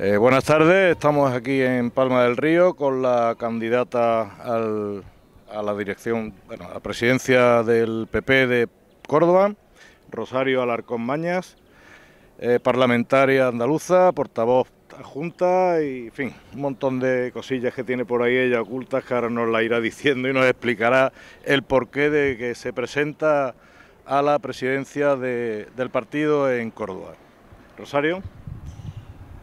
Eh, buenas tardes, estamos aquí en Palma del Río con la candidata a la dirección, bueno, a la presidencia del PP de Córdoba, Rosario Alarcón Mañas, eh, parlamentaria andaluza, portavoz adjunta y, en fin, un montón de cosillas que tiene por ahí ella ocultas que ahora nos la irá diciendo y nos explicará el porqué de que se presenta a la presidencia del partido en Córdoba. Rosario.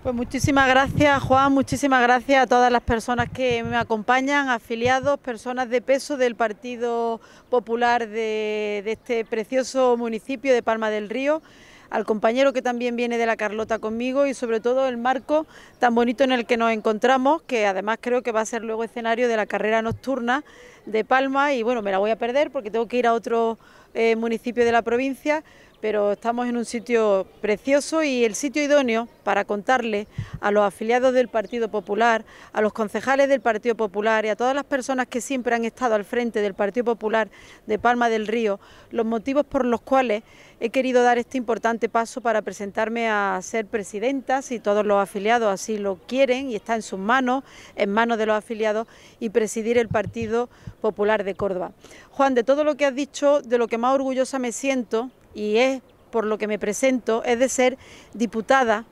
Pues muchísimas gracias Juan, muchísimas gracias a todas las personas que me acompañan, afiliados, personas de peso del Partido Popular de, este precioso municipio de Palma del Río al compañero que también viene de la Carlota conmigo y sobre todo el marco tan bonito en el que nos encontramos, que además creo que va a ser luego escenario de la carrera nocturna de Palma y bueno, me la voy a perder porque tengo que ir a otro eh, municipio de la provincia, pero estamos en un sitio precioso y el sitio idóneo para contarle a los afiliados del Partido Popular, a los concejales del Partido Popular y a todas las personas que siempre han estado al frente del Partido Popular de Palma del Río, los motivos por los cuales he querido dar este importante paso para presentarme a ser presidenta, si todos los afiliados así lo quieren y está en sus manos, en manos de los afiliados, y presidir el partido Popular de Córdoba. Juan, de todo lo que has dicho, de lo que más orgullosa me siento y es por lo que me presento, es de ser diputada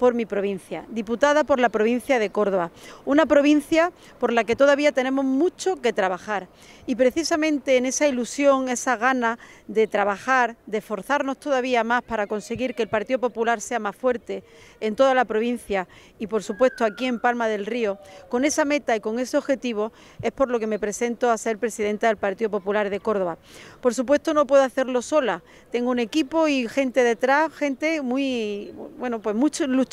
por mi provincia, diputada por la provincia de Córdoba, una provincia por la que todavía tenemos mucho que trabajar. Y precisamente en esa ilusión, esa gana de trabajar, de esforzarnos todavía más para conseguir que el Partido Popular sea más fuerte en toda la provincia y por supuesto aquí en Palma del Río, con esa meta y con ese objetivo es por lo que me presento a ser presidenta del Partido Popular de Córdoba. Por supuesto no puedo hacerlo sola, tengo un equipo y gente detrás, gente muy, bueno, pues mucho lucha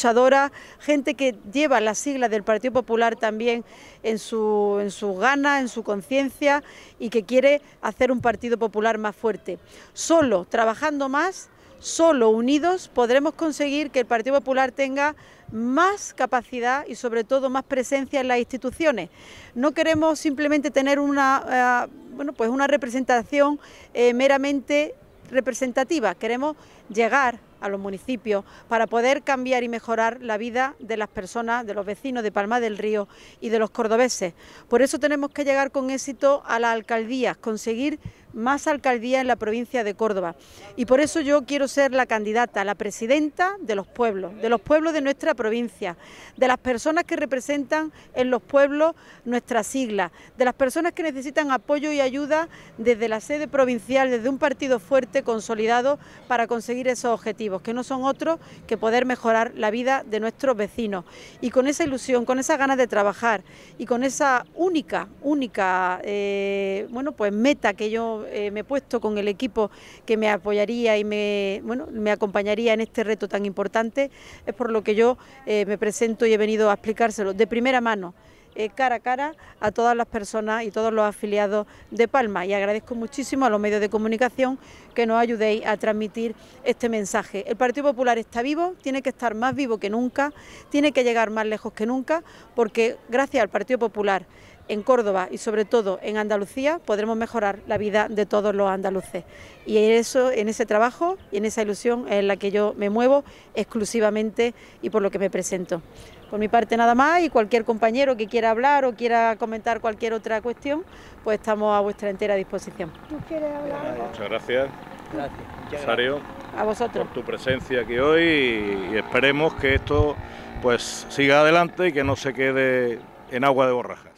gente que lleva las siglas del Partido Popular también en su, en sus ganas, en su conciencia y que quiere hacer un Partido Popular más fuerte. Solo trabajando más Solo unidos podremos conseguir que el Partido Popular tenga más capacidad y sobre todo más presencia en las instituciones. No queremos simplemente tener una, eh, bueno, pues una representación eh, meramente representativa, queremos llegar a los municipios para poder cambiar y mejorar la vida de las personas, de los vecinos de Palma del Río y de los cordobeses. Por eso tenemos que llegar con éxito a las alcaldías, conseguir más alcaldía en la provincia de Córdoba. Y por eso yo quiero ser la candidata, la presidenta de los pueblos, de los pueblos de nuestra provincia, de las personas que representan en los pueblos nuestra sigla, de las personas que necesitan apoyo y ayuda desde la sede provincial, desde un partido fuerte, consolidado, para conseguir esos objetivos, que no son otros que poder mejorar la vida de nuestros vecinos. Y con esa ilusión, con esas ganas de trabajar y con esa única, única, eh, bueno, pues meta que yo eh, me he puesto con el equipo que me apoyaría y me, bueno, me acompañaría en este reto tan importante, es por lo que yo eh, me presento y he venido a explicárselo de primera mano eh, cara a cara a todas las personas y todos los afiliados de Palma. Y agradezco muchísimo a los medios de comunicación que nos ayudéis a transmitir este mensaje. El Partido Popular está vivo, tiene que estar más vivo que nunca, tiene que llegar más lejos que nunca, porque gracias al Partido Popular en Córdoba y sobre todo en Andalucía podremos mejorar la vida de todos los andaluces. Y en, eso, en ese trabajo y en esa ilusión es en la que yo me muevo exclusivamente y por lo que me presento. Por mi parte nada más y cualquier compañero que quiera hablar o quiera comentar cualquier otra cuestión, pues estamos a vuestra entera disposición. muchas gracias. Gracias. Sario, a vosotros. Por tu presencia aquí hoy y, esperemos que esto pues siga adelante y que no se quede en agua de borraja.